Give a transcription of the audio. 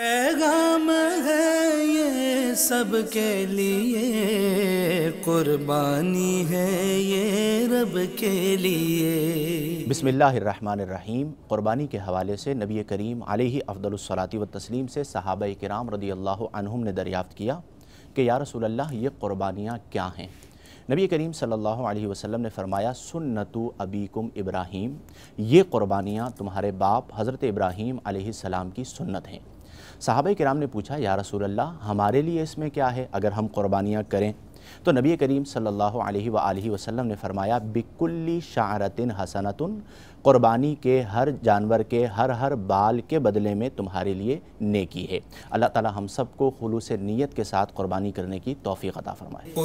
पैगाम है ये सब के लिए कुर्बानी है ये रब के लिए बिसमीम क़ुरबानी के हवाले से नबी करीम अफ़लाती व तस्लीम से सहाब कराम रदी अल्लाम ने दरियाफ़त किया कि या रसूल अल्लाह ये क़ुरबानियाँ क्या हैं नबी करीम सल्लल्लाहु अलैहि वसल्लम ने फरमाया सुन्नतु अबीकुम इब्राहीम ये क़ुरबानियाँ तुम्हारे बाप हज़रत इब्राहीम सलाम की सुन्नत हैं साहब कराम ने पूछा या रसूल अल्लाह हमारे लिए इसमें क्या है अगर हम कुर्बानियाँ करें तो नबी करीम सल्लल्लाहु अलैहि सल्ला वसल्लम ने फरमाया बिकुल्ली शारतिन हसनतुन कुर्बानी के हर जानवर के हर हर बाल के बदले में तुम्हारे लिए नेकी है अल्लाह ताला हम सबको खलूस नीयत के साथ क़ुरबानी करने की तोफ़ी अदा फरमाए